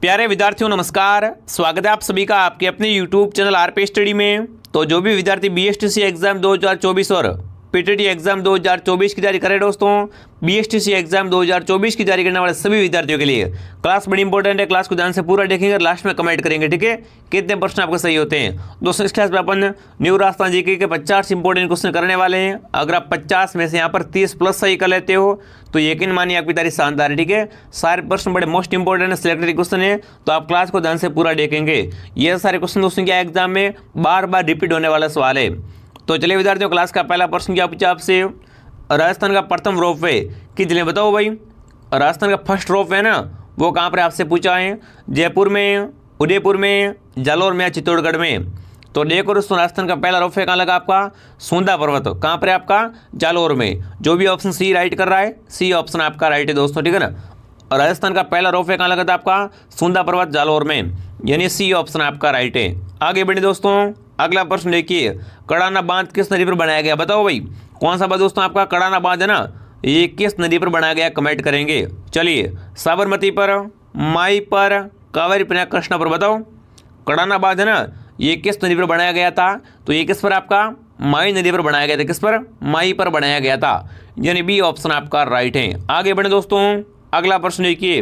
प्यारे विद्यार्थियों नमस्कार स्वागत है आप सभी का आपके अपने यूट्यूब चैनल आर स्टडी में तो जो भी विद्यार्थी B S T C exam 2024 और पीटीटी एग्जाम 2024 की तैयारी करें दोस्तों बीएसटीसी एग्जाम 2024 की तैयारी करने वाले सभी विद्यार्थियों के लिए क्लास बड़ी इंपॉर्टेंट है क्लास को ध्यान से पूरा देखेंगे लास्ट में कमेंट करेंगे ठीक है कितने प्रश्न आपके सही होते हैं दोस्तों इस क्लास में अपन न्यू राजस्थान जी के पचास इंपॉर्टेंट क्वेश्चन करने वाले हैं अगर आप पचास में से यहाँ पर तीस प्लस सही कर लेते हो तो यकीन मानिए आपकी तारी शानदार है ठीक है सारे प्रश्न बड़े मोस्ट इंपॉर्टेंट सिलेक्टेड क्वेश्चन है तो आप क्लास को ध्यान से पूरा देखेंगे ये सारे क्वेश्चन दोस्तों क्या एग्जाम में बार बार रिपीट होने वाला सवाल है तो चलिए विद्यार्थियों क्लास का पहला प्रश्न क्या पूछा आपसे राजस्थान का प्रथम वे कि जिले बताओ भाई राजस्थान का फर्स्ट है ना वो कहाँ पर आपसे पूछा है जयपुर में उदयपुर में जालौर में चित्तौड़गढ़ में तो देखो दोस्तों राजस्थान का पहला वे कहाँ लगा आपका सोंदा पर्वत कहाँ पर आपका जालौर में जो भी ऑप्शन सी राइट कर रहा है सी ऑप्शन आपका राइट है दोस्तों ठीक है ना और राजस्थान का पहला वे कहाँ लगा था आपका सूंदा पर्वत जालौर में यानी सी ऑप्शन आपका राइट है आगे बढ़े दोस्तों अगला प्रश्न देखिए कड़ाना बांध किस नदी पर बनाया गया बताओ भाई कौन सा बात दोस्तों आपका कड़ाना बांध है ना ये किस नदी पर बनाया गया कमेंट करेंगे चलिए साबरमती पर माई पर कावेरी पिना कृष्णा पर बताओ कड़ाना बांध है ना ये किस नदी पर बनाया गया था तो ये किस पर आपका माई नदी पर बनाया गया था किस पर माई पर बनाया गया था यानी बी ऑप्शन आपका राइट है आगे बढ़े दोस्तों अगला प्रश्न देखिए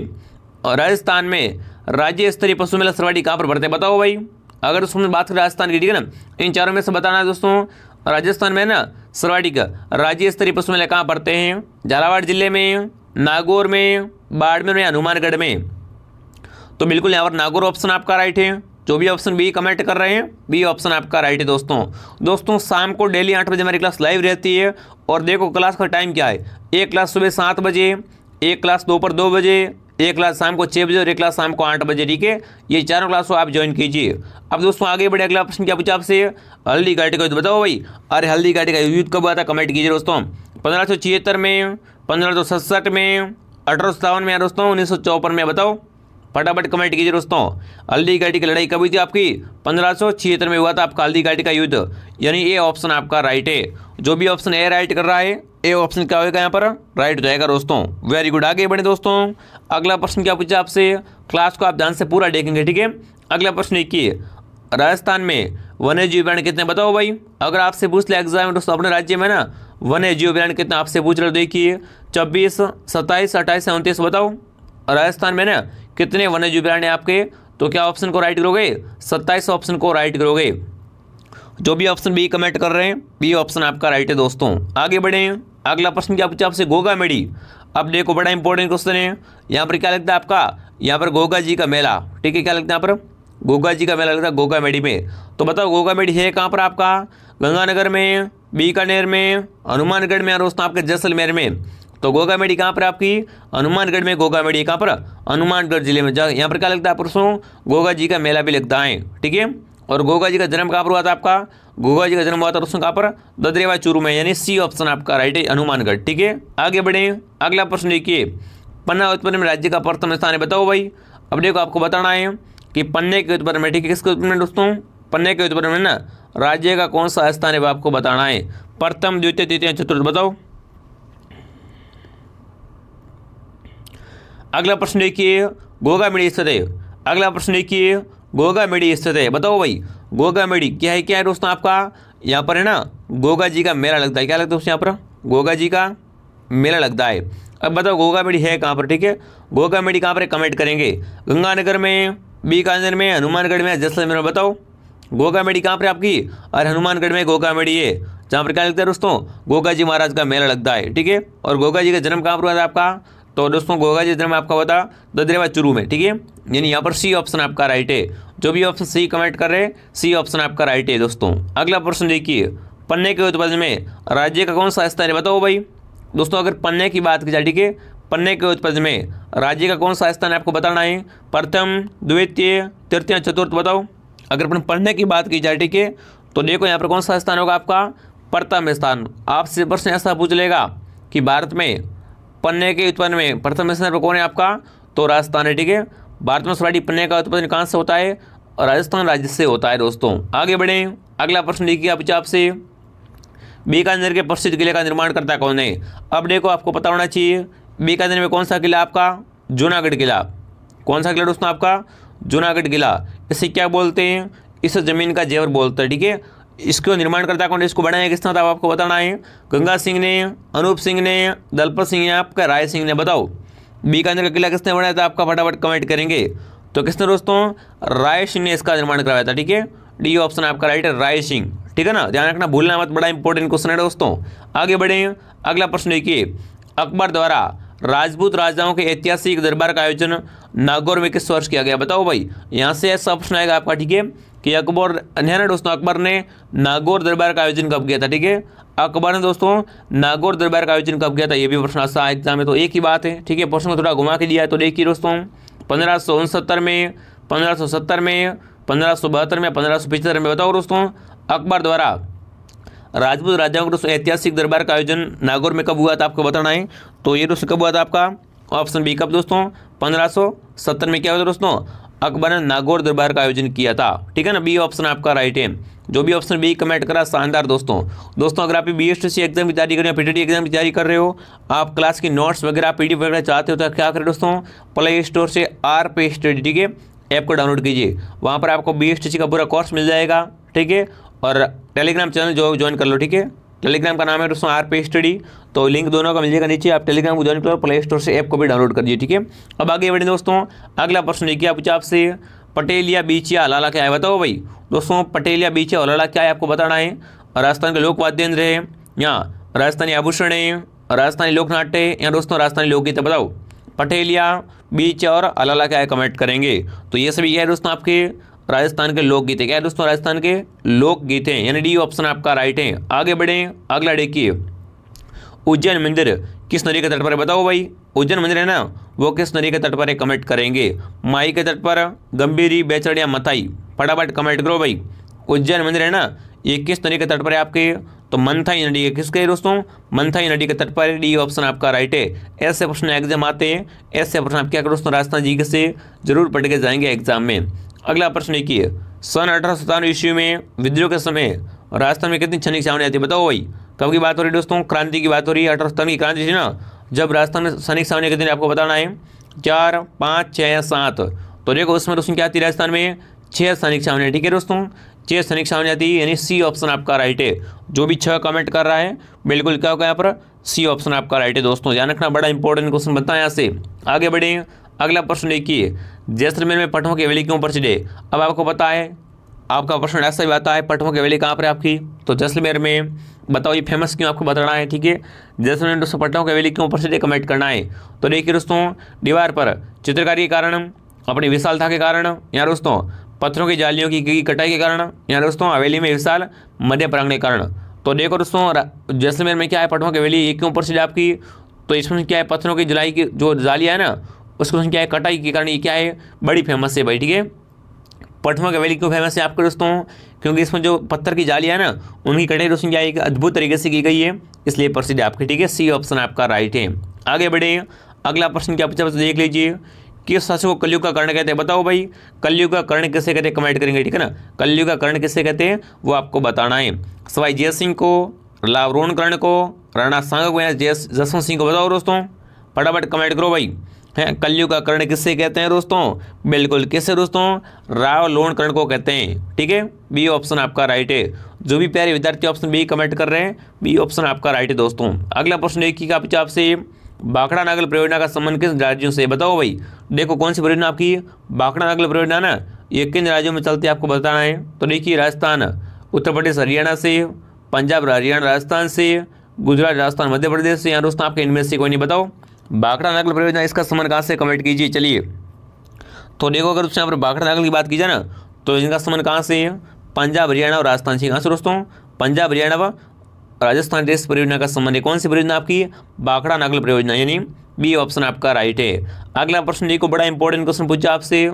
राजस्थान में राज्य स्तरीय पशु मेला सर्वाडी कहाँ पर बढ़ते बताओ भाई अगर दोस्तों बात करें राजस्थान की ठीक है ना इन चारों में से बताना है दोस्तों राजस्थान में ना सर्वाधिक राज्य स्तरीय पशु मेले कहाँ पड़ते हैं झालावाड़ जिले में नागौर में बाड़मेर में हनुमानगढ़ में तो बिल्कुल यहाँ पर नागौर ऑप्शन आपका राइट है जो भी ऑप्शन बी कमेंट कर रहे हैं बी ऑप्शन आपका राइट है दोस्तों दोस्तों शाम को डेली आठ बजे हमारी क्लास लाइव रहती है और देखो क्लास का टाइम क्या है एक क्लास सुबह सात बजे एक क्लास दोपहर दो बजे एक क्लास शाम को छः बजे और एक क्लास शाम को आठ बजे ठीक है ये चारों क्लास को आप ज्वाइन कीजिए अब दोस्तों आगे बढ़े अगला प्रश्न क्या पूछा आपसे हल्दी घाटी का युद्ध बताओ भाई अरे हल्दी घाटी का युद्ध कब हुआ था कमेंट कीजिए दोस्तों पंद्रह सौ छिहत्तर में पंद्रह सौ सड़सठ में अठारह सौ सतावन में दोस्तों उन्नीस सौ चौपन में बताओ फटाफट कमेंट कीजिए दोस्तों हल्दी घाटी की लड़ाई कब हुई थी आपकी पंद्रह सौ छिहत्तर में हुआ था आपका हल्दी घाटी का युद्ध यानी ये ऑप्शन आपका राइट है जो भी ऑप्शन ए राइट कर रहा है ए ऑप्शन क्या होगा यहाँ पर राइट हो जाएगा दोस्तों वेरी गुड आगे बढ़े दोस्तों अगला प्रश्न क्या पूछा आपसे क्लास को आप ध्यान से पूरा देखेंगे ठीक है अगला प्रश्न देखिए राजस्थान में वन्य जीव प्राणी कितने बताओ भाई अगर आपसे पूछ लिया एग्जाम दोस्तों अपने राज्य में ना वन्य जीव प्राणी कितने आपसे पूछ रहे देखिए छब्बीस सत्ताईस अट्ठाईस उनतीस बताओ राजस्थान में ना कितने वन्य जीव है आपके तो क्या ऑप्शन को राइट करोगे सत्ताईस ऑप्शन को राइट करोगे जो भी ऑप्शन बी कमेंट कर रहे हैं बी ऑप्शन आपका राइट है दोस्तों आगे बढ़े अगला प्रश्न क्या पूछा आपसे गोगा मेडी अब देखो बड़ा इंपॉर्टेंट क्वेश्चन है यहाँ पर क्या लगता है आपका यहाँ पर गोगा जी का मेला ठीक है क्या लगता है यहाँ पर गोगा जी का मेला लगता है गोगा मेडी में तो बताओ गोगा मेडी है कहाँ पर आपका गंगानगर में बीकानेर में हनुमानगढ़ में और दोस्तों आपके जैसलमेर में तो गोगा मेडी कहाँ पर आपकी हनुमानगढ़ में गोगा मेडी कहाँ पर हनुमानगढ़ जिले में जहाँ यहाँ पर क्या लगता है परसों गोगा जी का मेला भी लगता है ठीक है और गोगा जी का जन्म कहाँ पर हुआ था आपका गोगा जी का जन्म हुआ था दोस्तों कहाँ पर ददरेवा चूरू में यानी सी ऑप्शन आपका राइट है हनुमानगढ़ ठीक है आगे बढ़े अगला प्रश्न देखिए पन्ना उत्पन्न में राज्य का प्रथम स्थान है बताओ भाई अब देखो आपको बताना है कि पन्ने के उत्पन्न में ठीक है किसके उत्पन्न में दोस्तों पन्ने के उत्पन्न में ना राज्य का कौन सा स्थान है वो आपको बताना है प्रथम द्वितीय तृतीय चतुर्थ बताओ अगला प्रश्न देखिए गोगा मिड़ी सदैव अगला प्रश्न देखिए गोगा मेडी स्थित है बताओ भाई गोगा मेडी क्या है क्या है दोस्तों आपका यहाँ पर है ना गोगा जी का मेला लगता है क्या लगता है दोस्तों यहाँ पर गोगा जी का मेला लगता है अब बताओ गोगा मेडी है कहाँ पर ठीक है गोगा मेडी कहाँ पर कमेंट करेंगे गंगानगर में बीकानेर में हनुमानगढ़ में जैसलमेर में बताओ गोगा मेड़ी कहाँ पर आपकी और हनुमानगढ़ में गोगा मेड़ी है जहाँ पर क्या लगता है दोस्तों गोगा जी महाराज का मेला लगता है ठीक है और गोगा जी का जन्म कहाँ पर हुआ था आपका तो दोस्तों गोगा जी जन्म आपका होता था ददरेवा चुरू में ठीक है यानी यहाँ पर सी ऑप्शन आपका राइट है जो भी ऑप्शन सी कमेंट कर रहे हैं सी ऑप्शन आपका राइट है दोस्तों अगला प्रश्न देखिए पन्ने के उत्पादन में राज्य का कौन सा स्थान है बताओ भाई दोस्तों अगर पन्ने की बात की जाए ठीक है पन्ने के उत्पादन में राज्य का कौन सा स्थान आपको बताना है प्रथम द्वितीय तृतीय चतुर्थ बताओ अगर अपन पढ़ने की बात की जाए ठीक है तो देखो यहाँ पर कौन सा स्थान होगा आपका प्रथम स्थान आपसे प्रश्न ऐसा पूछ लेगा कि भारत में पन्ने के उत्पादन में प्रथम स्थान पर कौन है आपका तो राजस्थान है ठीक है भारत में सराठी पन्ने का उत्पादन कहाँ से होता है राजस्थान राज्य से होता है दोस्तों आगे बढ़ें अगला प्रश्न लिखिए आप आपसे बीकानेर के प्रसिद्ध किले का निर्माण करता कौन है अब देखो आपको पता होना चाहिए बीकानेर में कौन सा किला आपका जूनागढ़ किला कौन सा किला दोस्तों आपका जूनागढ़ किला इसे क्या बोलते हैं इसे ज़मीन का जेवर बोलते हैं ठीक है इसको निर्माण करता कौन है इसको बढ़ाया किसने था आपको बताना है गंगा सिंह ने अनूप सिंह ने दलपत सिंह ने आपका राय सिंह ने बताओ बी का आंसर किला किसने बनाया था आपका फटाफट कमेंट करेंगे तो किसने दोस्तों राय सिंह ने इसका निर्माण करवाया था ठीक है डी ऑप्शन आपका राइट है राय सिंह ठीक है ना ध्यान रखना भूलना मत बड़ा इंपॉर्टेंट क्वेश्चन है दोस्तों आगे बढ़े अगला प्रश्न देखिए अकबर द्वारा राजपूत राजाओं के ऐतिहासिक दरबार का आयोजन नागौर में किस वर्ष किया गया बताओ भाई यहाँ से ऐसा ऑप्शन आएगा आपका ठीक है कि अकबर ध्यान है दोस्तों अकबर ने नागौर दरबार का आयोजन कब किया था ठीक है अकबर ने दोस्तों नागौर दरबार का आयोजन कब किया था ये भी प्रश्न आता है एग्जाम में तो एक ही बात है ठीक है प्रश्न को थोड़ा घुमा के दिया है तो देखिए दोस्तों पंद्रह में पंद्रह में पंद्रह में पंद्रह में बताओ दोस्तों अकबर द्वारा राजपूत राजाओं का ऐतिहासिक दरबार का आयोजन नागौर में कब हुआ था आपको बताना है तो ये दोस्तों कब हुआ था आपका ऑप्शन बी कब दोस्तों पंद्रह सौ सत्तर में क्या हुआ था दोस्तों अकबर ने नागौर दरबार का आयोजन किया था ठीक है ना बी ऑप्शन आपका राइट है जो भी ऑप्शन बी कमेंट करा शानदार दोस्तों दोस्तों अगर आप B S T C exam की तैयारी कर रहे हो पीटीटी एग्जाम की तैयारी कर रहे हो आप क्लास की नोट्स वगैरह पीडीएफ वगैरह चाहते हो तो क्या करें दोस्तों प्ले स्टोर से आर पे स्टडी ठीक है ऐप को डाउनलोड कीजिए वहाँ पर आपको बी का पूरा कोर्स मिल जाएगा ठीक है और टेलीग्राम चैनल जो ज्वाइन कर लो ठीक है टेलीग्राम का नाम है दोस्तों आर पे स्टडी तो लिंक दोनों का मिल जाएगा नीचे आप टेलीग्राम को ज्वाइन करो प्ले स्टोर से ऐप को भी डाउनलोड कर दिए ठीक है अब आगे बढ़े दोस्तों अगला प्रश्न देखिए पूछा आपसे पटेलिया बीच या लाला क्या है बताओ भाई दोस्तों पटेलिया बीच या लाला क्या है आपको बताना है राजस्थान का लोक वाद्यंत्र है या राजस्थानी आभूषण है राजस्थानी लोकनाट्य है या दोस्तों राजस्थानी लोकगीत बताओ पटेलिया बीच और अलाला क्या है कमेंट करेंगे तो ये सभी है दोस्तों आपके राजस्थान के लोकगीत है क्या दोस्तों राजस्थान के लोकगीत हैं यानी डी ऑप्शन आपका राइट है आगे बढ़ें अगला देखिए उज्जैन मंदिर किस नदी के तट पर है बताओ भाई उज्जैन मंदिर है ना वो किस नदी के तट पर है कमेंट करेंगे माई के तट पर गंभीरी बेचड़ या मथाई फटाफट कमेंट करो भाई उज्जैन मंदिर है ना ये किस नदी के तट पर है आपके तो मंथाई नदी है किसके दोस्तों मंथाई नदी के तट पर डी ऑप्शन आपका राइट है ऐसे प्रश्न एग्जाम आते हैं ऐसे प्रश्न आप क्या करो दोस्तों राजस्थान जी के से जरूर पढ़ के जाएंगे एग्जाम में अगला प्रश्न है सन अठारह सतानवे ईस्वी में विद्रोह के समय राजस्थान में कितनी क्षणिक सामने आती है बताओ भाई कब की बात हो रही है दोस्तों क्रांति की बात हो रही है अठारह सत्तावन की क्रांति थी ना जब राजस्थान में सैनिक सामने कितने आपको बताना है चार पाँच छः या सात तो देखो उसमें दोस्तों क्या आती है राजस्थान में छः सैनिक सामने ठीक है दोस्तों छः सैनिक सामने आती है यानी सी ऑप्शन आपका राइट है जो भी छः कमेंट कर रहा है बिल्कुल क्या होगा यहाँ पर सी ऑप्शन आपका राइट है दोस्तों ध्यान रखना बड़ा इंपॉर्टेंट क्वेश्चन बनता है यहाँ से आगे बढ़े अगला प्रश्न देखिए जैसलमेर में पठों की हवेली क्यों प्रसिद्ध है अब आपको पता है आपका प्रश्न ऐसा ही आता है पठों की हवेली कहाँ पर आपकी तो जैसलमेर में बताओ ये फेमस क्यों आपको बताना है ठीक है जैसलमेर दोस्तों पठों की हवेली क्यों प्रसिद्ध है कमेंट करना है तो देखिए दोस्तों दीवार पर चित्रकारी के कारण अपनी विशालता के कारण यहाँ दोस्तों पत्थरों की जालियों की, कटाई के कारण यहाँ दोस्तों हवेली में विशाल मध्य प्रांगण के कारण तो देखो दोस्तों जैसलमेर में क्या है पठों की हवेली ये क्यों प्रसिद्ध है आपकी तो इसमें क्या है पत्थरों की जलाई की जो जालियाँ है ना उस क्वेश्चन क्या है कटाई के कारण ये क्या है बड़ी फेमस है भाई ठीक है पठमा की वैली क्यों फेमस है आपके दोस्तों क्योंकि इसमें जो पत्थर की जालियाँ ना उनकी कटाई दोस्तों क्या है एक अद्भुत तरीके से की गई है इसलिए प्रसिद्ध आपके ठीक है सी ऑप्शन आपका राइट है आगे बढ़े अगला प्रश्न क्या पूछा देख लीजिए किस शासक को कलयुग का कर्ण कहते हैं बताओ भाई कलयुग का कर्ण किसे कहते हैं कमेंट करेंगे ठीक है ना कलयुग का कर्ण किसे कहते हैं वो आपको बताना है सवाई जय सिंह को लावरोण कर्ण को राणा सांग को या जय जसवंत सिंह को बताओ दोस्तों फटाफट कमेंट करो भाई है कलयुग का कर्ण किससे कहते हैं दोस्तों बिल्कुल किससे दोस्तों राव लोण कर्ण को कहते हैं ठीक है बी ऑप्शन आपका राइट है जो भी प्यारे विद्यार्थी ऑप्शन बी कमेंट कर रहे हैं बी ऑप्शन आपका राइट है दोस्तों अगला प्रश्न एक आपसे बाखड़ा नागल परियोजना का संबंध किस राज्यों से बताओ भाई देखो कौन सी परियोजना आपकी बाखड़ा नागल परियोजना ना ये किन राज्यों में चलती है आपको बताना है तो देखिए राजस्थान उत्तर प्रदेश हरियाणा से पंजाब हरियाणा राजस्थान से गुजरात राजस्थान मध्य प्रदेश से यहाँ दोस्तों आपके इनमें से कोई नहीं बताओ भाखड़ा नकल परियोजना इसका समन कहाँ से कमेंट कीजिए चलिए तो देखो अगर उससे यहाँ पर भाखड़ा नकल की बात की जाए ना तो इनका समन कहाँ से है पंजाब हरियाणा और राजस्थान से कहाँ से दोस्तों पंजाब हरियाणा व राजस्थान देश परियोजना का संबंध है कौन सी परियोजना आपकी बाखड़ा नकल परियोजना यानी बी ऑप्शन आपका राइट है अगला प्रश्न देखो बड़ा इंपॉर्टेंट क्वेश्चन पूछा आपसे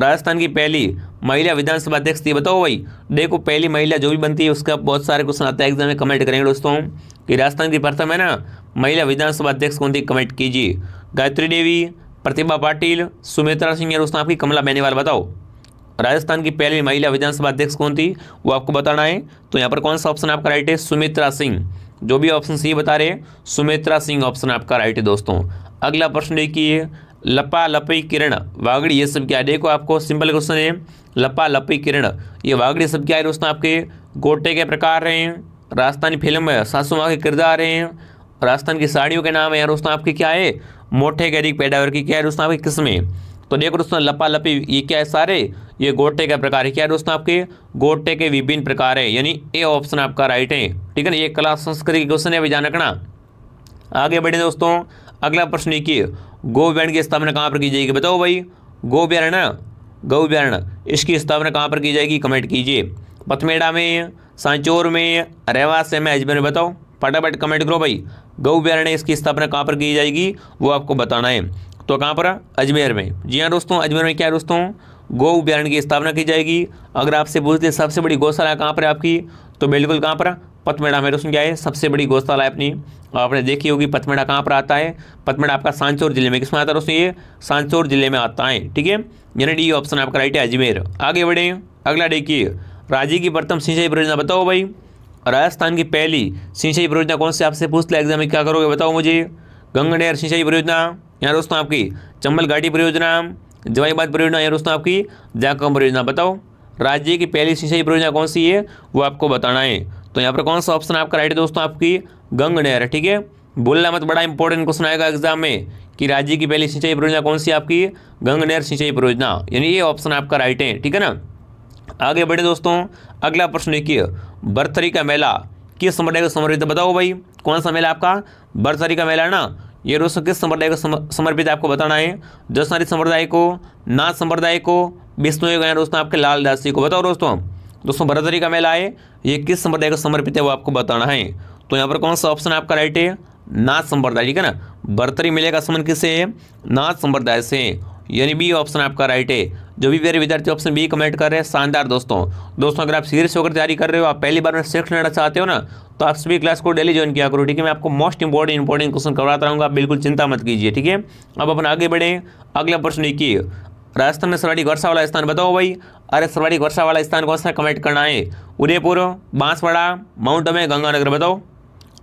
राजस्थान की पहली महिला विधानसभा अध्यक्ष थी बताओ भाई देखो पहली महिला जो भी बनती है उसका बहुत सारे क्वेश्चन आता है एग्जाम में कमेंट करेंगे दोस्तों कि राजस्थान की प्रथम है ना महिला विधानसभा अध्यक्ष कौन थी कमेंट कीजिए गायत्री देवी प्रतिभा पाटिल सुमित्रा सिंह या उसने आपकी कमला बेनीवाल बताओ राजस्थान की पहली महिला विधानसभा अध्यक्ष कौन थी वो आपको बताना है तो यहाँ पर कौन सा ऑप्शन आपका राइट है सुमित्रा सिंह जो भी ऑप्शन सी बता रहे सुमित्रा सिंह ऑप्शन आपका राइट है दोस्तों अगला प्रश्न देखिए लपा लपी किरण वागड़ी ये सब क्या है देखो आपको सिंपल क्वेश्चन है लपा लपी किरण ये वागड़ी सब क्या है दोस्तों आपके गोटे के प्रकार हैं राजस्थानी फिल्म में सासू माँ के किरदार हैं राजस्थान की साड़ियों के नाम है दोस्तों आपके क्या है मोटे गहरी पैदावर की क्या है दोस्तों आपकी किस्में तो देखो दोस्तों लपा लपी ये क्या है सारे ये गोटे का प्रकार है क्या है दोस्तों आपके गोटे के विभिन्न प्रकार है यानी ए ऑप्शन आपका राइट है ठीक है ना ये कला संस्कृति के क्वेश्चन है अभी जान रखना आगे बढ़े दोस्तों अगला प्रश्न ये गौ गोव्यारण की स्थापना कहाँ पर की जाएगी बताओ भाई गौ गौव्यारण इसकी स्थापना कहाँ पर की जाएगी कमेंट कीजिए पथमेड़ा में सांचोर में रहवास से मैं अजमेर बताओ फटाफट कमेंट करो भाई गौ अभ्यारण्य इसकी स्थापना कहाँ पर की जाएगी वो आपको बताना है तो कहाँ पर अजमेर में जी हाँ दोस्तों अजमेर में क्या दोस्तों गौ अभ्यारण्य की स्थापना की जाएगी अगर आपसे पूछते सबसे बड़ी गौशाला कहाँ पर है आपकी तो बिल्कुल कहाँ पर पतमेड़ा में दोस्तों क्या है सबसे बड़ी गौशाला है अपनी आपने देखी होगी पतमेड़ा कहाँ पर आता है पतमेड़ा आपका सांचौर जिले में किसमें आता है दोस्तों ये सांचौर जिले में आता है ठीक है यानी डी ऑप्शन आपका राइट है अजमेर आगे बढ़े अगला देखिए राज्य की प्रथम सिंचाई परियोजना बताओ भाई राजस्थान की पहली सिंचाई परियोजना कौन से आपसे पूछ लिया एग्जाम में क्या करोगे बताओ मुझे गंगा नहर सिंचाई परियोजना यहाँ दोस्तों आपकी चंबल घाटी परियोजना जवाईबाद परियोजना यहाँ दोस्तों आपकी जाकम परियोजना बताओ राज्य की पहली सिंचाई परियोजना कौन सी है वो आपको बताना है तो यहाँ पर कौन सा ऑप्शन आपका राइट है दोस्तों आपकी गंग नहर ठीक है बोलना मत बड़ा इंपॉर्टेंट क्वेश्चन आएगा एग्जाम में कि राज्य की पहली सिंचाई परियोजना कौन सी आपकी गंग नहर सिंचाई परियोजना यानी ये ऑप्शन आपका राइट है ठीक है ना आगे बढ़े दोस्तों अगला प्रश्न देखिए बर्थरी का मेला किस संप्रदाय को समर्पित बताओ भाई कौन सा मेला आपका बर्थरी का मेला है ना ये दोस्तों किस संप्रदाय को समर्पित आपको बताना है जसनारी संप्रदाय को नाथ संप्रदाय को विष्णु योग दोस्तों आपके लाल दास जी को बताओ दोस्तों दोस्तों बर्थरी का मेला है ये किस संप्रदाय को समर्पित है वो आपको बताना है तो यहाँ पर कौन सा ऑप्शन आपका राइट है नाथ संप्रदाय ठीक है ना बर्तरी मेले का संबंध किससे है नाथ संप्रदाय से यानी बी ऑप्शन आपका राइट है जो भी मेरे विद्यार्थी ऑप्शन बी कमेंट कर रहे हैं शानदार दोस्तों दोस्तों अगर आप सीरियस होकर तैयारी कर रहे हो आप पहली बार में सेक्शन लेना चाहते हो ना तो आप सभी क्लास को डेली ज्वाइन किया करो ठीक है मैं आपको मोस्ट इंपॉर्टेंट इंपॉर्टेंट क्वेश्चन करवाता रहूँगा आप बिल्कुल चिंता मत कीजिए ठीक है अब अपन आगे बढ़े अगला प्रश्न की राजस्थान में सर्वाधिक वर्षा वाला स्थान बताओ भाई अरे सर्वाधिक वर्षा वाला स्थान कौन सा कमेंट करना है उदयपुर बांसवाड़ा माउंट आबू गंगानगर बताओ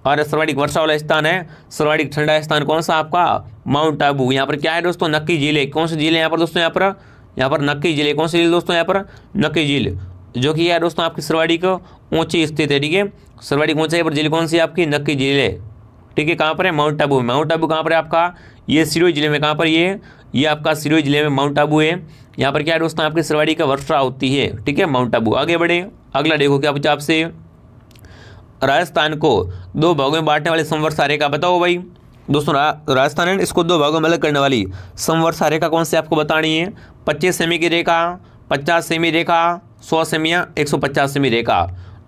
और सर्वाधिक वर्षा वाला स्थान है सर्वाधिक ठंडा स्थान कौन सा आपका माउंट आबू यहाँ पर क्या है दोस्तों नक्की झील कौन से झील है यहाँ पर दोस्तों यहाँ पर यहाँ पर नक्की झील कौन सी झील दोस्तों यहाँ पर नक्की झील जो कि है दोस्तों आपकी सर्वाधिक ऊंची स्थित है ठीक है सर्वाधिक ऊंचाई पर झील कौन सी आपकी नक्की झील है ठीक है कहाँ पर है माउंट आबू माउंट आबू कहाँ पर है आपका ये सिरोही जिले में कहाँ पर ये ये आपका सिरोही जिले में माउंट आबू है यहाँ पर क्या है दोस्तों आपकी सर्वाधिक वर्षा होती है ठीक है माउंट आबू आगे बढ़े अगला देखो क्या पूछा आपसे राजस्थान को दो भागों में बांटने वाली संवर्ष रेखा बताओ भाई दोस्तों राजस्थान है इसको दो भागों में अलग करने वाली संवर्ष रेखा कौन सी आपको बतानी है पच्चीस सेमी की रेखा पचास सेमी रेखा सौ सेमिया एक सौ पचास सेमी रेखा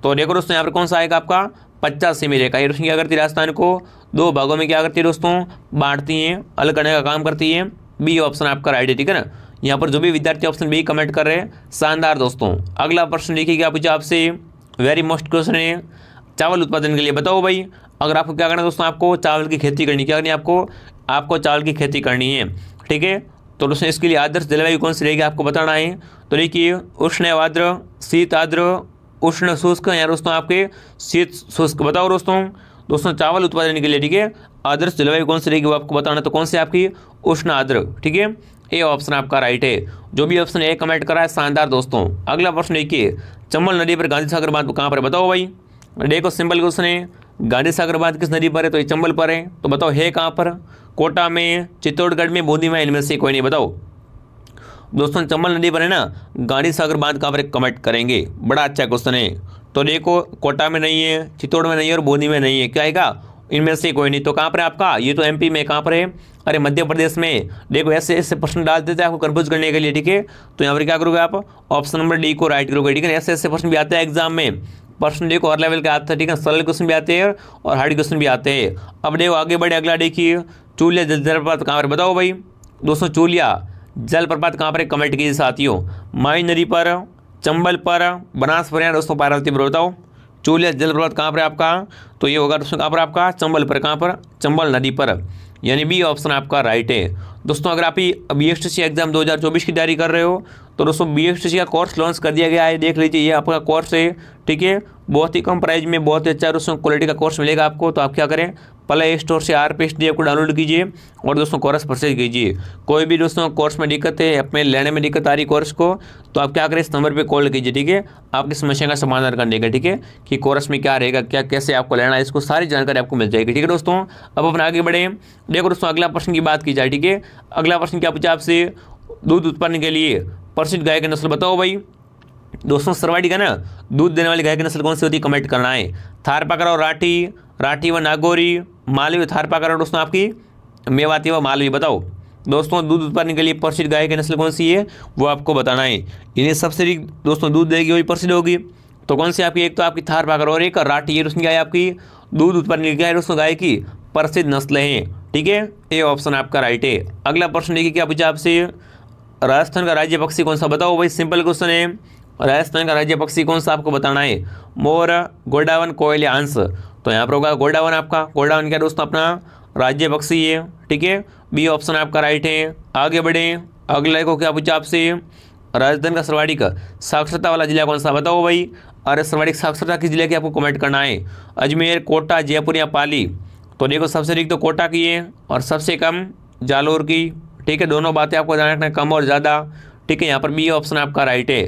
तो देखो दोस्तों यहाँ पर कौन सा आएगा आपका पचास सेमी रेखा ये क्या करती है राजस्थान को दो भागों में क्या करती है दोस्तों बांटती हैं अलग करने का काम करती है बी ऑप्शन आपका राइट है ठीक है ना यहाँ पर जो भी विद्यार्थी ऑप्शन बी कमेंट कर रहे हैं शानदार दोस्तों अगला प्रश्न देखिए क्या पूछा आपसे वेरी मोस्ट क्वेश्चन है चावल उत्पादन के लिए बताओ भाई अगर आपको क्या करना है दोस्तों आपको चावल की खेती करनी क्या करनी है आपको आपको चावल की खेती करनी है ठीक है तो दोस्तों इसके लिए आदर्श जलवायु कौन सी रहेगी आपको बताना है तो देखिए उष्ण आद्र शीत आद्र उष्ण शुष्क या दोस्तों आपके शीत शुष्क बताओ दोस्तों दोस्तों चावल उत्पादन के लिए ठीक है आदर्श जलवायु कौन सी रहेगी वो आपको बताना तो कौन सी आपकी उष्ण आद्र ठीक है ए ऑप्शन आपका राइट है जो भी ऑप्शन ए कमेंट करा है शानदार दोस्तों अगला प्रश्न देखिए चंबल नदी पर गांधी सागर बांध कहाँ पर बताओ भाई देखो सिंपल क्वेश्चन है गांधी सागर बांध किस नदी पर है तो ये चंबल पर है तो बताओ है कहाँ पर कोटा में चित्तौड़गढ़ में बूंदी में इनमें से कोई नहीं बताओ दोस्तों चंबल नदी पर है ना गांधी सागर बांध कहाँ पर कमेंट करेंगे बड़ा अच्छा क्वेश्चन है तो देखो कोटा में नहीं है चित्तौड़ में नहीं है और बूंदी में नहीं है क्या आएगा इनमें से कोई नहीं तो कहाँ पर है आपका ये तो एमपी में कहाँ पर है अरे मध्य प्रदेश में देखो ऐसे ऐसे प्रश्न डाल देते हैं आपको कन्फ्यूज करने के लिए ठीक है तो यहाँ पर क्या करोगे आप ऑप्शन नंबर डी को राइट करोगे ठीक है ऐसे ऐसे प्रश्न भी आते हैं एग्जाम में पर्सनली देखो हर लेवल का आता है ठीक है सरल क्वेश्चन भी आते हैं और हार्ड क्वेश्चन भी आते हैं अब देखो आगे बढ़े अगला देखिए चूलिया जल जलप्रपात कहाँ पर बताओ भाई दोस्तों चूलिया जलप्रपात कहाँ पर कमेंट कीजिए साथियों माई नदी पर चंबल पर बनास पर दोस्तों पार्वती पर बताओ चूलिया जलप्रपात कहाँ पर आपका तो ये होगा दोस्तों कहाँ पर आपका चंबल पर कहाँ पर चंबल नदी पर यानी बी ऑप्शन आपका राइट है दोस्तों अगर आप B S T C exam 2024 की तैयारी कर रहे हो तो दोस्तों बी का कोर्स लॉन्च कर दिया गया है देख लीजिए ये आपका कोर्स है ठीक है बहुत ही कम प्राइस में बहुत ही अच्छा दोस्तों क्वालिटी का कोर्स मिलेगा आपको तो आप क्या करें प्ले स्टोर से R P S D download कीजिए और दोस्तों कोर्स परचेज कीजिए कोई भी दोस्तों कोर्स में दिक्कत है अपने लेने में दिक्कत आ रही कोर्स को तो आप क्या करें इस नंबर पे कॉल कीजिए ठीक है आपकी समस्या का समाधान करने का ठीक है कि कोर्स में क्या रहेगा क्या कैसे आपको लेना है इसको सारी जानकारी आपको मिल जाएगी ठीक है दोस्तों अब अपने आगे बढ़े देखो दोस्तों अगला प्रश्न की बात की जाए ठीक है अगला प्रश्न क्या पूछा आपसे दूध उत्पादन के लिए प्रसिद्ध गाय की नस्ल बताओ भाई दोस्तों सरवाड़ी का ना दूध देने वाली गाय की नस्ल कौन सी होती है कमेंट करना है थारपाकर और राठी राठी व नागोरी मालवी थारपाकर दोस्तों आपकी मेवाती व मालवी बताओ दोस्तों दूध उत्पादन के लिए प्रसिद्ध गाय की नस्ल कौन सी है वो आपको बताना है इन्हें सबसे अधिक दोस्तों दूध देगी वही प्रसिद्ध होगी तो कौन सी आपकी एक तो आपकी थार पाकर और एक राठी ये दोस्तों गाय आपकी दूध उत्पादन की गाय दोस्तों गाय की प्रसिद्ध नस्ल है ठीक है ये ऑप्शन आपका राइट है अगला प्रश्न देखिए क्या पूछा आपसे राजस्थान का राज्य पक्षी कौन सा बताओ भाई सिंपल क्वेश्चन है राजस्थान का राज्य पक्षी कौन सा आपको बताना है मोर गोडावन कोयल आंसर तो यहाँ पर होगा गोडावन आपका गोडावन क्या दोस्तों अपना राज्य पक्षी है ठीक है बी ऑप्शन आपका राइट है आगे बढ़े अगले को क्या पूछा आपसे राजस्थान का सर्वाधिक साक्षरता वाला जिला कौन सा बताओ भाई अरे सर्वाधिक साक्षरता किस जिले की आपको कमेंट करना है अजमेर कोटा जयपुर या पाली तो देखो सबसे अधिक तो कोटा की है और सबसे कम जालोर की ठीक है दोनों बातें आपको ध्यान रखना कम और ज़्यादा ठीक है यहाँ पर बी ऑप्शन आपका राइट है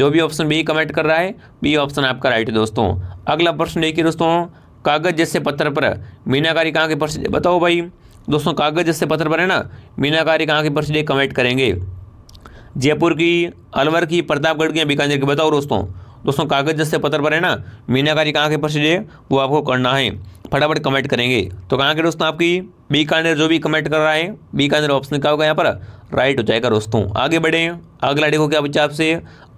जो भी ऑप्शन बी कमेंट कर रहा है बी ऑप्शन आपका राइट है दोस्तों अगला प्रश्न देखिए दोस्तों कागज जैसे पत्थर पर मीनाकारी कहाँ की प्रसिद्ध बताओ भाई दोस्तों कागज जैसे पत्थर पर है ना मीनाकारी कहाँ की प्रसिद्ध कमेंट करेंगे जयपुर की अलवर की प्रतापगढ़ की या बीकानेर की बताओ दोस्तों दोस्तों कागज जैसे पत्थर पर है ना मीनाकारी कहाँ की प्रसिद्ध है वो आपको करना है फटाफट कमेंट करेंगे तो कहाँ के दोस्तों आपकी बीकानेर जो भी कमेंट कर रहा है बीकानेर ऑप्शन क्या होगा यहाँ पर राइट हो जाएगा दोस्तों आगे बढ़े अगला देखो क्या बच्चा आपसे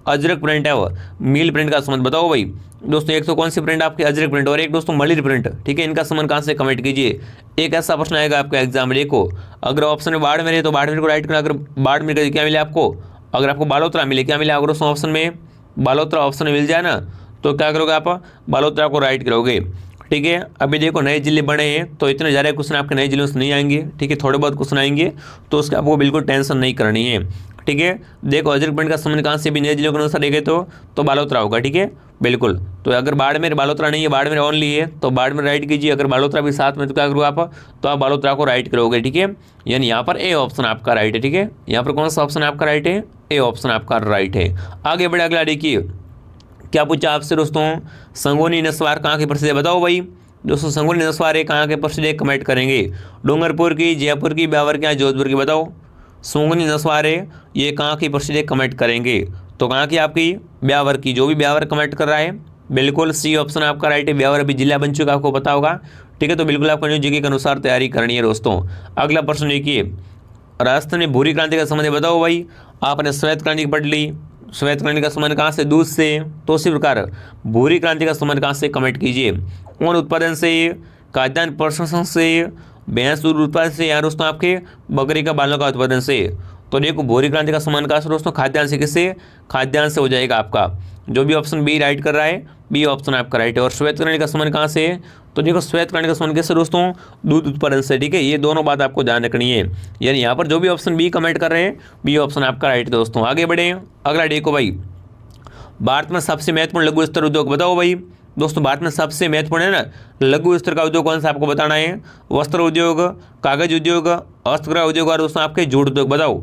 अजरक प्रिंट है वो मील प्रिंट का संबंध बताओ भाई दोस्तों एक तो कौन सी प्रिंट आपके अजरक प्रिंट और एक दोस्तों मलिर प्रिंट ठीक है इनका संबंध कहाँ से कमेंट कीजिए एक ऐसा प्रश्न आएगा आपका एग्जाम में देखो अगर ऑप्शन में बाढ़ में रहे तो बाढ़ को राइट करना अगर बाढ़ में क्या मिले आपको अगर आपको बालोत्रा मिले क्या मिले अगर दोस्तों ऑप्शन में बालोत्रा ऑप्शन में मिल जाए ना तो क्या करोगे आप बालोत्रा को राइट करोगे ठीक है अभी देखो नए जिले बने हैं तो इतने ज़्यादा क्वेश्चन आपके नए जिलों से नहीं आएंगे ठीक है थोड़े बहुत क्वेश्चन आएंगे तो उसके आपको बिल्कुल टेंशन नहीं करनी है ठीक है देखो अजरकपॉइंट का समय कहाँ से भी नए जिलों के अनुसार देखे तो तो बालोतरा होगा ठीक है बिल्कुल तो अगर बाड़मेर बालोतरा नहीं है बाड़मेर ओनली है तो बाड़मेर राइट कीजिए अगर बालोतरा भी साथ में तो क्या करोगे आप तो आप बालोतरा को राइट करोगे ठीक है यानी यहाँ पर ए ऑप्शन आपका राइट है ठीक है यहाँ पर कौन सा ऑप्शन आपका राइट है ए ऑप्शन आपका राइट है आगे बढ़े अगला देखिए क्या पूछा आपसे दोस्तों संगोनी नस्वार कहाँ की प्रसिद्ध है बताओ भाई दोस्तों संगोनी नस्वार है कहाँ के प्रसिद्ध है कमेंट करेंगे डूंगरपुर की जयपुर की ब्यावर की जोधपुर की बताओ संगोनी नस्वार ये कहाँ की प्रसिद्ध है कमेंट करेंगे तो कहाँ की आपकी ब्यावर की जो भी ब्यावर कमेंट कर रहा है बिल्कुल सी ऑप्शन आपका राइट है ब्यावर अभी जिला बन चुका आपको पता होगा ठीक है तो बिल्कुल आपको न्यूज के अनुसार तैयारी करनी है दोस्तों अगला प्रश्न देखिए राजस्थान में भूरी क्रांति का संबंध बताओ भाई आपने श्वेत क्रांति पढ़ ली श्वेत क्रांति का संबंध कहाँ से दूध से तो उसी प्रकार भूरी क्रांति का संबंध कहाँ से कमेंट कीजिए ऊन उत्पादन से खाद्यान्न प्रशासन से भैंस दूध उत्पादन से या दोस्तों आपके बकरी का बालों का उत्पादन से तो देखो भूरी क्रांति का संबंध कहाँ से दोस्तों खाद्यान्न से किससे खाद्यान्न से हो जाएगा आपका जो भी ऑप्शन बी राइट कर रहा है बी ऑप्शन आपका राइट है और श्वेत कर्ण का संबंध कहाँ से है तो देखो श्वेत कर्ण का संबंध कैसे दोस्तों दूध उत्पादन से ठीक है ये दोनों बात आपको ध्यान रखनी है यानी यहाँ पर जो भी ऑप्शन बी कमेंट कर रहे हैं बी ऑप्शन आपका राइट है दोस्तों आगे बढ़े अगला देखो भाई भारत में सबसे महत्वपूर्ण लघु स्तर उद्योग बताओ भाई दोस्तों भारत में सबसे महत्वपूर्ण है ना लघु स्तर का उद्योग कौन सा आपको बताना है वस्त्र उद्योग कागज उद्योग हस्तकला उद्योग और दोस्तों आपके जूट उद्योग बताओ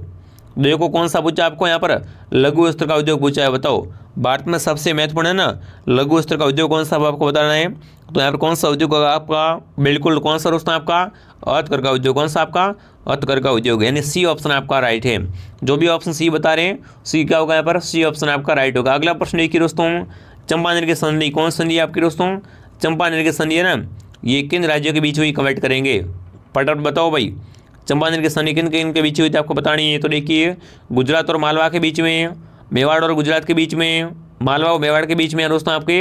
देखो कौन सा पूछा आपको यहाँ पर लघु स्तर का उद्योग पूछा है बताओ भारत में सबसे महत्वपूर्ण है ना लघु स्तर का उद्योग कौन सा आपको बताना है तो यहाँ पर कौन सा उद्योग होगा आपका बिल्कुल कौन सा दोस्तों आपका अर्थकर का उद्योग कौन सा आपका अर्थकर का उद्योग यानी सी ऑप्शन आपका राइट है जो भी ऑप्शन सी बता रहे हैं सी क्या होगा यहाँ पर सी ऑप्शन आपका राइट होगा अगला प्रश्न देखिए दोस्तों चंपानर की संधि कौन संधि आपकी दोस्तों चंपानर की संधि है ना ये किन राज्यों के बीच हुई कमेंट करेंगे पटर बताओ भाई चंपानर की संधि किन किन के बीच हुई थी आपको बतानी है तो देखिए गुजरात और मालवा के बीच में मेवाड़ और गुजरात के बीच में मालवा और मेवाड़ के बीच में दोस्तों आपके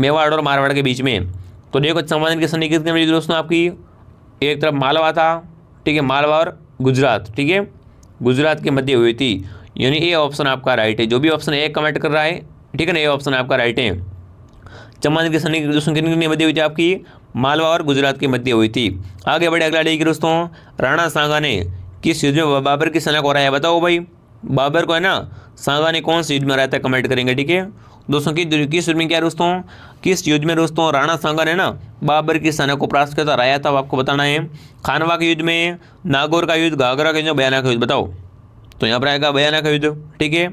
मेवाड़ और मारवाड़ के बीच में तो देखो संवादन की सन्निकट में दोस्तों आपकी एक तरफ मालवा था ठीक है मालवा और गुजरात ठीक है गुजरात के मध्य हुई थी यानी ए ऑप्शन आपका राइट है जो भी ऑप्शन ए कमेंट कर रहा है ठीक है ना ए ऑप्शन आपका राइट है चम्मच की सन्नी दोस्तों कितनी मध्य हुई थी आपकी मालवा और गुजरात के मध्य हुई थी आगे बढ़े अगला डे की दोस्तों राणा सांगा ने किस युद्ध में बाबर की सेना को हराया बताओ भाई बाबर को है ना सागानी कौन सी युद्ध में रहता है कमेंट करेंगे ठीक है दोस्तों की किस युद्ध में क्या दोस्तों किस युद्ध में दोस्तों राणा सांगा ने ना बाबर की सेना को प्रास्त करता रहा था आपको बताना है खानवा के युद्ध में नागौर का युद्ध घाघरा का युद्ध बयाना का युद्ध बताओ तो यहाँ पर आएगा बयाना का युद्ध ठीक है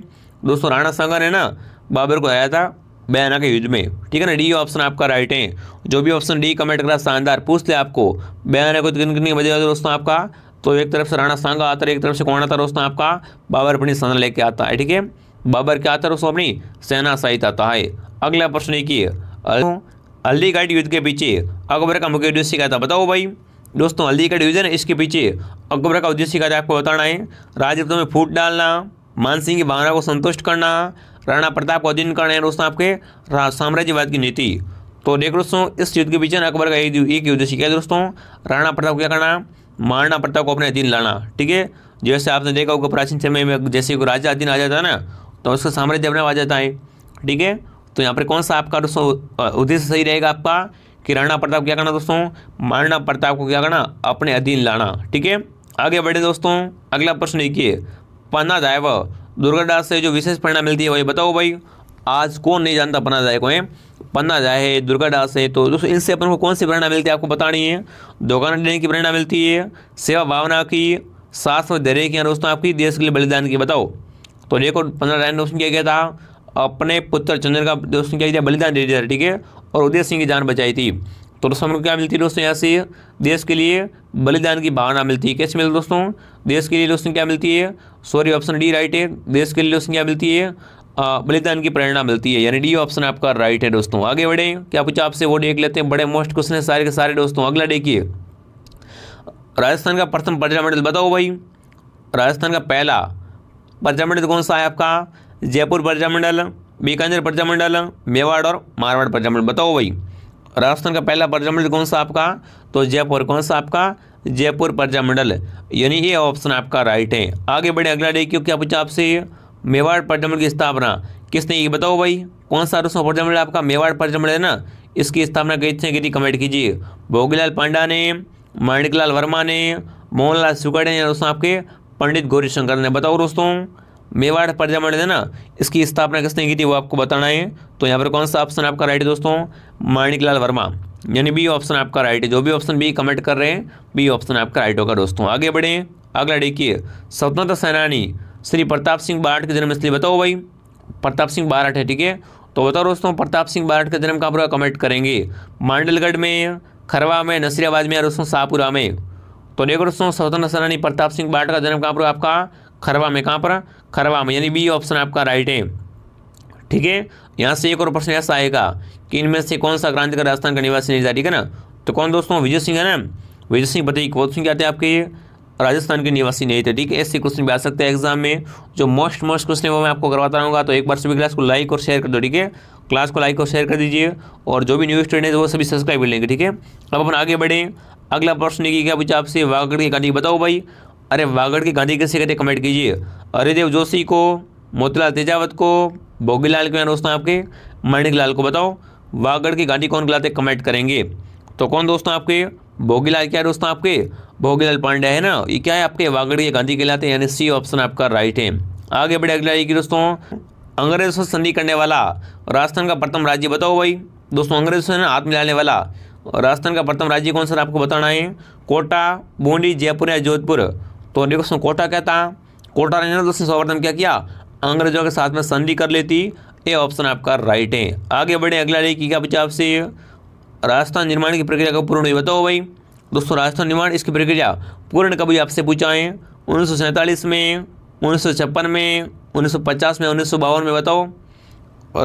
दोस्तों राणा सांगा ने ना बाबर को आया था बयाना के युद्ध में ठीक है ना डी ऑप्शन आपका राइट है जो भी ऑप्शन डी कमेंट करा शानदार पूछ ले आपको बयाना को कितनी दोस्तों आपका तो एक तरफ से राणा सांगा आता है एक तरफ से कौन आता है दोस्तों आपका बाबर अपनी सेना लेके आता है ठीक है बाबर क्या आता है अपनी सेना सहित आता है अगला प्रश्न देखिए हल्दीघाट युद्ध के पीछे अकबर का मुख्य उद्देश्य क्या था बताओ भाई दोस्तों हल्दीघाट युद्ध है इसके पीछे अकबर का उद्देश्य क्या था आपको बताना है राजपूतों में फूट डालना मानसिंह की भावना को संतुष्ट करना राणा प्रताप को अधीन करना है दोस्तों आपके साम्राज्यवाद की नीति तो देख दोस्तों इस युद्ध के पीछे अकबर का एक उद्देश्य क्या है दोस्तों राणा प्रताप को क्या करना मारना पड़ता को अपने अधीन लाना ठीक है जैसे आपने देखा होगा प्राचीन समय में जैसे कोई राजा अधीन आ जाता है ना तो उसका साम्राज्य अपना आ जाता है ठीक है तो यहाँ पर कौन सा आपका दोस्तों उद्देश्य सही रहेगा आपका कि राणा प्रताप क्या करना दोस्तों मारना प्रताप को क्या करना अपने अधीन लाना ठीक है आगे बढ़े दोस्तों अगला प्रश्न देखिए पन्ना दायव दुर्गा से जो विशेष प्रेरणा मिलती है वही बताओ भाई आज कौन नहीं जानता पन्ना दायक को है पन्ना झा है दुर्गा दास है तो दोस्तों इनसे अपन को कौन सी प्रेरणा मिलती है आपको बतानी है दोगान देने की प्रेरणा मिलती है सेवा भावना की सास और धैर्य की दोस्तों आपकी देश के लिए बलिदान की बताओ तो देखो पंद्रह राय ने दोस्तों क्या कहता था अपने पुत्र चंद्र का दोस्तों क्या किया बलिदान दे दिया ठीक है और उदय सिंह की जान बचाई थी तो दोस्तों क्या मिलती है दोस्तों यहाँ से देश के लिए बलिदान की भावना मिलती है कैसे मिलती दोस्तों देश के लिए दोस्तों क्या मिलती है सॉरी ऑप्शन डी राइट है देश के लिए दोस्तों क्या मिलती है बलिदान की प्रेरणा मिलती है यानी डी ऑप्शन आपका राइट है दोस्तों आगे बढ़े क्या कुछ आपसे वो देख लेते हैं बड़े मोस्ट क्वेश्चन है सारे के सारे दोस्तों अगला देखिए राजस्थान का प्रथम प्रजा मंडल बताओ भाई राजस्थान का पहला प्रजा मंडल कौन सा है आपका जयपुर प्रजा मंडल बीकानेर प्रजा मंडल मेवाड़ और मारवाड़ प्रजा मंडल बताओ भाई राजस्थान का पहला प्रजा मंडल कौन सा आपका तो जयपुर कौन सा आपका जयपुर प्रजा मंडल यानी ये ऑप्शन आपका राइट है आगे बढ़े अगला देखिए क्या पूछा आपसे मेवाड़ प्रजमंडल की स्थापना किसने ये बताओ भाई कौन सा रसों प्रजमंडल आपका मेवाड़ प्रजमंडल है ना इसकी स्थापना किसने की थी कमेंट कीजिए भोगीलाल पांडा ने माणिकलाल वर्मा ने मोहनलाल सुगड़े ने दोस्तों आपके पंडित गौरीशंकर ने बताओ दोस्तों मेवाड़ प्रजामंडल है ना इसकी स्थापना किसने की थी वो आपको बताना है तो यहाँ पर कौन सा ऑप्शन आपका राइट है दोस्तों माणिकलाल वर्मा यानी बी ऑप्शन आपका राइट है जो भी ऑप्शन बी कमेंट कर रहे हैं बी ऑप्शन आपका राइट होगा दोस्तों आगे बढ़ें अगला देखिए स्वतंत्रता सेनानी श्री प्रताप सिंह बाराट के जन्म इसलिए बताओ भाई प्रताप सिंह बाराट है ठीक है तो बताओ दोस्तों प्रताप सिंह बाराट का जन्म कहाँ पर कमेंट करेंगे मांडलगढ़ में खरवा में नसरियाबाद में दोस्तों शाहपुरा में तो देखो दोस्तों स्वतंत्र सेनानी प्रताप सिंह बाराट का जन्म कहाँ पर आपका खरवा में कहाँ पर खरवा में यानी बी ऑप्शन आपका राइट है ठीक है यहाँ से एक और प्रश्न ऐसा आएगा कि इनमें से कौन सा क्रांति का राजस्थान का निवासी नहीं था ठीक है ना तो कौन दोस्तों विजय सिंह है ना विजय सिंह बताइए कौन सिंह क्या थे आपके राजस्थान के निवासी नहीं थे ठीक है ऐसे क्वेश्चन भी आ सकते हैं एग्जाम में जो मोस्ट मोस्ट क्वेश्चन है वो मैं आपको करवाता रहूँगा तो एक बार सभी क्लास को लाइक और शेयर कर दो ठीक है क्लास को लाइक और शेयर कर दीजिए और जो भी न्यू स्टूडेंट है वो सभी सब्सक्राइब कर लेंगे ठीक है अब अपन आगे बढ़ें अगला प्रश्न की क्या पूछा आपसे वागढ़ के गांधी बताओ भाई अरे वागड़ के गांधी कैसे कहते कमेंट कीजिए अरेदेव जोशी को मोतीलाल तेजावत को भोगीलाल के दोस्तों आपके मणिक लाल को बताओ वागड़ के गांधी कौन कहलाते कमेंट करेंगे तो कौन दोस्तों आपके भोगीलाल क्या दोस्तों आपके भोगीलाल पांडे है ना ये क्या है आपके वागड़िया गांधी कहलाते हैं यानी सी ऑप्शन आपका राइट है आगे बढ़े अगला ये दोस्तों अंग्रेजों से संधि करने वाला राजस्थान का प्रथम राज्य बताओ भाई दोस्तों अंग्रेजों से ना हाथ मिलाने वाला राजस्थान का प्रथम राज्य कौन सा आपको बताना है कोटा बूंदी जयपुर या जोधपुर तो दोस्तों कोटा क्या था कोटा ने दोस्तों संवर्धन क्या किया अंग्रेजों के साथ में संधि कर लेती ये ऑप्शन आपका राइट है आगे बढ़े अगला लेखी क्या बच्चा आपसे राजस्थान निर्माण की प्रक्रिया का पूर्ण बताओ भाई दोस्तों राजस्थान निर्माण इसकी प्रक्रिया पूर्ण कभी आपसे पूछा है उन्नीस में उन्नीस में उन्नीस में उन्नीस में बताओ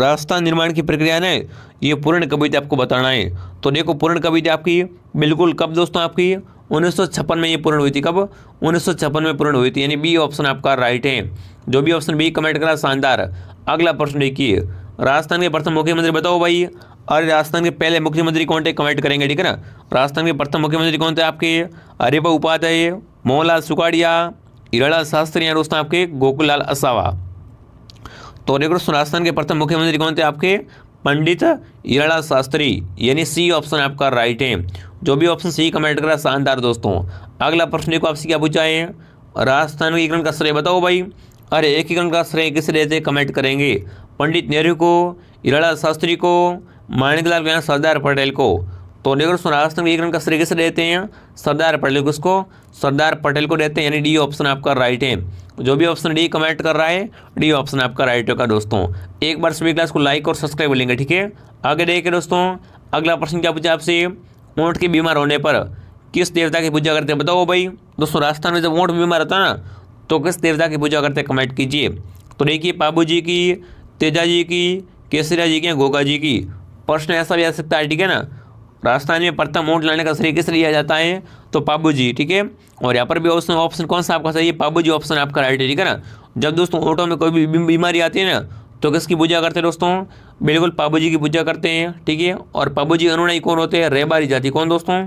राजस्थान निर्माण की प्रक्रिया ने ये पूर्ण कविता आपको बताना है तो देखो पूर्ण कविता आपकी बिल्कुल कब दोस्तों आपकी उन्नीस में ये पूर्ण हुई थी कब उन्नीस में पूर्ण हुई थी यानी बी ऑप्शन आपका राइट है जो भी ऑप्शन बी कमेंट करा शानदार अगला प्रश्न देखिए राजस्थान के प्रथम मुख्यमंत्री बताओ भाई और राजस्थान के पहले मुख्यमंत्री कौन थे कमेंट करेंगे ठीक है ना राजस्थान के प्रथम मुख्यमंत्री कौन थे आपके हरिभा उपाध्याय मोहनलाल सुखाड़िया इराला शास्त्री और दोस्तों आपके गोकुलाल असावा तो देखो राजस्थान के प्रथम मुख्यमंत्री कौन थे आपके पंडित इराला शास्त्री यानी सी ऑप्शन आपका राइट है जो भी ऑप्शन सी कमेंट करा शानदार दोस्तों अगला प्रश्न देखो आपसे क्या पूछा है राजस्थान के एकीकरण का श्रेय बताओ भाई अरे एकीकरण का श्रेय किस रहते कमेंट करेंगे पंडित नेहरू को इराला शास्त्री को माणिकलाल यहाँ सरदार पटेल को तो देखो सुना राष्ट्र में का श्रेय किसे देते हैं सरदार पटेल को उसको सरदार पटेल को देते हैं यानी डी ऑप्शन आपका राइट है जो भी ऑप्शन डी कमेंट कर रहा है डी ऑप्शन आपका राइट होगा दोस्तों एक बार सभी क्लास को लाइक और सब्सक्राइब बोलेंगे ठीक है आगे देखिए दोस्तों अगला प्रश्न क्या पूछा आपसे ऊँट के बीमार होने पर किस देवता की पूजा करते हैं बताओ भाई दोस्तों राजस्थान में जब ऊँट बीमार होता है ना तो किस देवता की पूजा करते हैं कमेंट कीजिए तो देखिए बाबू जी की तेजा जी की केसरिया जी की गोगा जी की प्रश्न ऐसा भी आ सकता है ठीक है ना राजस्थान में प्रथम वोट लाने का श्रेय किस लिया जाता है तो पाबू जी ठीक है और यहाँ पर भी ऑप्शन ऑप्शन कौन सा आपका सही है पाबू जी ऑप्शन आपका राइट है ठीक है ना जब दोस्तों ऑटो में कोई भी बीमारी आती है ना तो किसकी पूजा करते हैं दोस्तों बिल्कुल पाबू जी की पूजा करते हैं ठीक है और पाबू जी अनुणाई कौन होते हैं रेबारी जाति कौन दोस्तों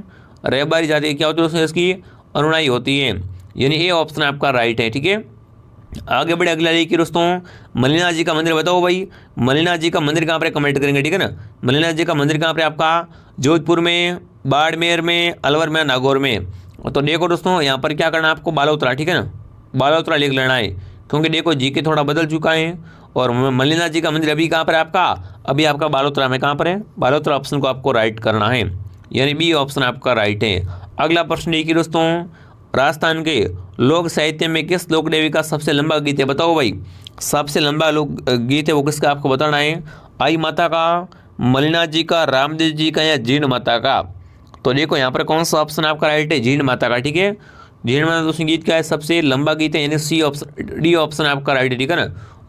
रेबारी जाति क्या होती है दोस्तों इसकी अनुणाई होती है यानी ए ऑप्शन आपका राइट है ठीक है आगे बढ़े अगला लेखिए दोस्तों मलिना जी का मंदिर बताओ भाई मलिना जी का मंदिर कहाँ पर कमेंट करेंगे ठीक है ना मलिना जी का मंदिर कहाँ पर आपका जोधपुर में बाड़मेर में अलवर में नागौर में तो देखो दोस्तों यहाँ पर क्या करना है आपको बालोतरा ठीक है ना बालोतरा लिख लेना है क्योंकि देखो जी के थोड़ा बदल चुका है और मलिना जी का मंदिर अभी कहाँ पर है आपका अभी आपका बालोतरा में कहाँ पर है बालोतरा ऑप्शन को आपको राइट करना है यानी बी ऑप्शन आपका राइट है अगला प्रश्न देखिए दोस्तों राजस्थान के लोक साहित्य में किस लोक देवी का सबसे लंबा गीत है बताओ भाई सबसे लंबा लोक गीत है वो किसका आपको बताना है आई माता का मलिना जी का रामदेव जी का या जीर्ण माता का तो देखो यहाँ पर कौन सा ऑप्शन आपका राइट है जीर्ण माता का ठीक है जीर्ण माता दोस्तों गीत का है सबसे लंबा गीत है यानी सी ऑप्शन डी ऑप्शन आपका राइट है ठीक है ना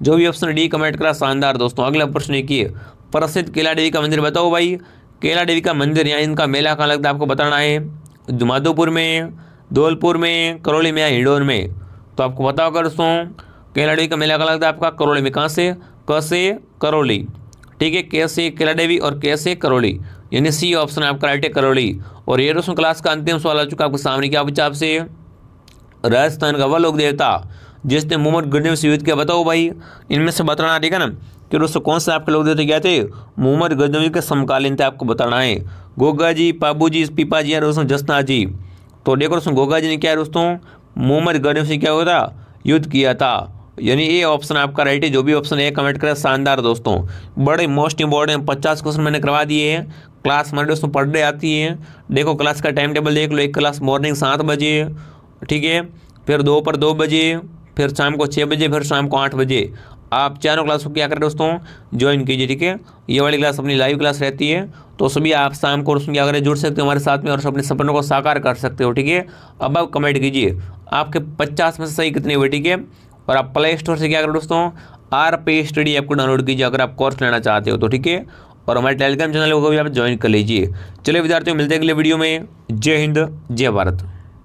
जो भी ऑप्शन डी कमेंट करा शानदार दोस्तों अगला प्रश्न एक ही प्रसिद्ध केला देवी का मंदिर बताओ भाई केला देवी का मंदिर या इनका मेला कहाँ लगता है आपको बताना है माधोपुर में धौलपुर में करौली में या हिंडौन में तो आपको पता होगा दोस्तों केलाडेवी का मेला क्या लगता है आपका करौली में कहाँ से क से करौली ठीक है कैसे केलाडेवी और कैसे करौली यानी सी ऑप्शन है आपका राइट है करौली और ये दोस्तों क्लास का अंतिम सवाल आ चुका आपके सामने क्या पूछा आपसे राजस्थान का वह लोक देवता जिसने मोहम्मद गजनवी से युद्ध किया बताओ भाई इनमें से बताना ठीक है ना कि दोस्तों कौन से आपके लोग देते क्या थे मोहम्मद गजनवी के समकालीन थे आपको बताना है गोगा जी पाबू जी पिपा जी या दोस्तों जसना जी तो डेकोरेशन गोगा जी ने क्या है दोस्तों मोहम्मद गरीब से क्या हुआ था युद्ध किया था यानी ये ऑप्शन आपका राइट है जो भी ऑप्शन है कमेंट करें शानदार दोस्तों बड़े मोस्ट इंपॉर्टेंट पचास क्वेश्चन मैंने करवा दिए हैं क्लास हमारे दोस्तों पर डे आती है देखो क्लास का टाइम टेबल देख लो एक क्लास मॉर्निंग सात बजे ठीक है फिर दो पर दो बजे फिर शाम को छः बजे फिर शाम को आठ बजे आप चारों क्लास को क्या करें दोस्तों ज्वाइन कीजिए ठीक है ये वाली क्लास अपनी लाइव क्लास रहती है तो सभी आप शाम कोर्स में क्या जुड़ सकते हो हमारे साथ में और अपने सपनों को साकार कर सकते हो ठीक है अब आप कमेंट कीजिए आपके पचास में से सही कितने हुए ठीक है और आप प्ले स्टोर से क्या करो दोस्तों आर पे स्टडी ऐप को डाउनलोड कीजिए अगर आप कोर्स लेना चाहते हो तो ठीक है और हमारे टेलीग्राम चैनल को भी आप ज्वाइन कर लीजिए चलिए विद्यार्थियों मिलते हैं अगले वीडियो में जय हिंद जय भारत